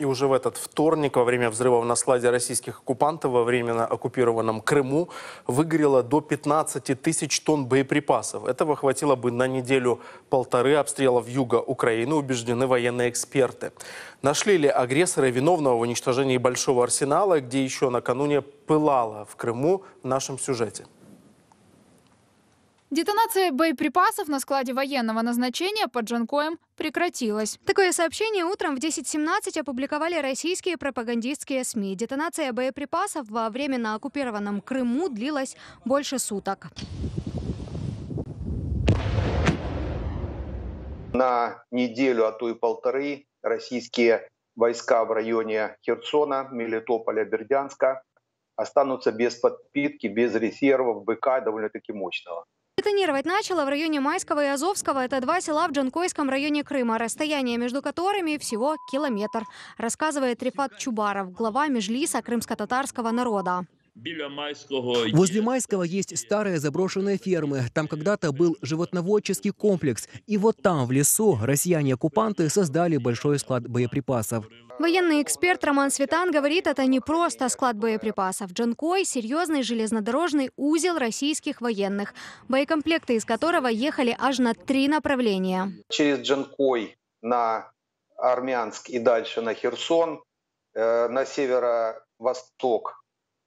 И уже в этот вторник, во время взрывов на складе российских оккупантов во временно оккупированном Крыму, выгорело до 15 тысяч тонн боеприпасов. Этого хватило бы на неделю-полторы обстрелов юга Украины, убеждены военные эксперты. Нашли ли агрессоры виновного в уничтожении большого арсенала, где еще накануне пылало в Крыму в нашем сюжете? Детонация боеприпасов на складе военного назначения под Джанкоем прекратилась. Такое сообщение утром в 10.17 опубликовали российские пропагандистские СМИ. Детонация боеприпасов во временно оккупированном Крыму длилась больше суток. На неделю, а то и полторы российские войска в районе Херсона, Мелитополя, Бердянска останутся без подпитки, без резервов БК довольно-таки мощного. Бетонировать начало в районе Майского и Азовского. Это два села в Джанкойском районе Крыма, расстояние между которыми всего километр, рассказывает Рифат Чубаров, глава Межлиса крымско-татарского народа. Возле Майского есть старая заброшенная ферма. Там когда-то был животноводческий комплекс. И вот там, в лесу, россияне-оккупанты создали большой склад боеприпасов. Военный эксперт Роман Светан говорит, это не просто склад боеприпасов. Джанкой – серьезный железнодорожный узел российских военных, боекомплекты из которого ехали аж на три направления. Через Джанкой на Армянск и дальше на Херсон, э, на северо-восток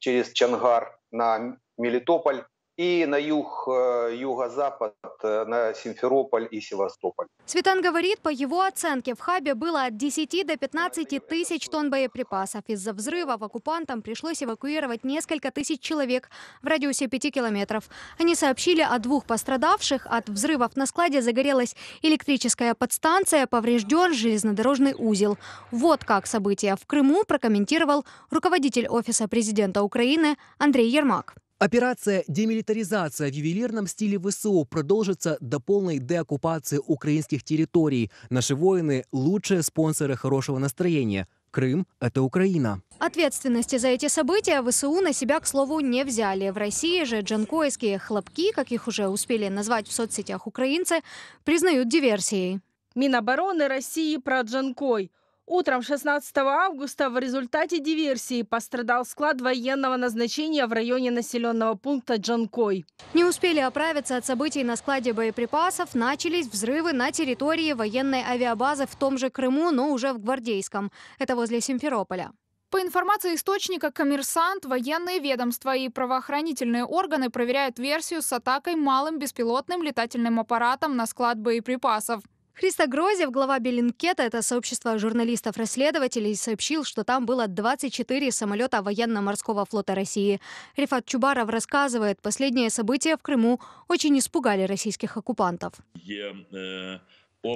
через Чангар на Мелитополь и на юг, э, юго-запад, э, на Симферополь и Севастополь. Светан говорит, по его оценке, в хабе было от 10 до 15 тысяч тонн боеприпасов. Из-за взрывов оккупантам пришлось эвакуировать несколько тысяч человек в радиусе 5 километров. Они сообщили о двух пострадавших. От взрывов на складе загорелась электрическая подстанция, поврежден железнодорожный узел. Вот как события в Крыму прокомментировал руководитель Офиса президента Украины Андрей Ермак. Операция «Демилитаризация» в ювелирном стиле ВСУ продолжится до полной деоккупации украинских территорий. Наши воины – лучшие спонсоры хорошего настроения. Крым – это Украина. Ответственности за эти события ВСУ на себя, к слову, не взяли. В России же джанкойские «хлопки», как их уже успели назвать в соцсетях украинцы, признают диверсией. Минобороны России про Джанкой – Утром 16 августа в результате диверсии пострадал склад военного назначения в районе населенного пункта Джанкой. Не успели оправиться от событий на складе боеприпасов. Начались взрывы на территории военной авиабазы в том же Крыму, но уже в Гвардейском. Это возле Симферополя. По информации источника «Коммерсант», военные ведомства и правоохранительные органы проверяют версию с атакой малым беспилотным летательным аппаратом на склад боеприпасов. Христа Грозев, глава Беллинкета, это сообщество журналистов-расследователей, сообщил, что там было 24 самолета военно-морского флота России. Рифат Чубаров рассказывает, последние события в Крыму очень испугали российских оккупантов. Yeah, uh...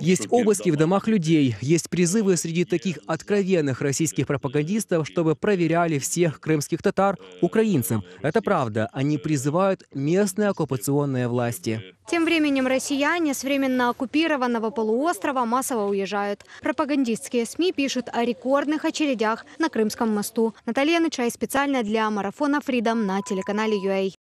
Есть обыски в домах людей, есть призывы среди таких откровенных российских пропагандистов, чтобы проверяли всех крымских татар украинцам. Это правда, они призывают местные оккупационные власти. Тем временем россияне с временно оккупированного полуострова массово уезжают. Пропагандистские СМИ пишут о рекордных очередях на Крымском мосту. Наталья Нычай специально для марафона Freedom на телеканале UA.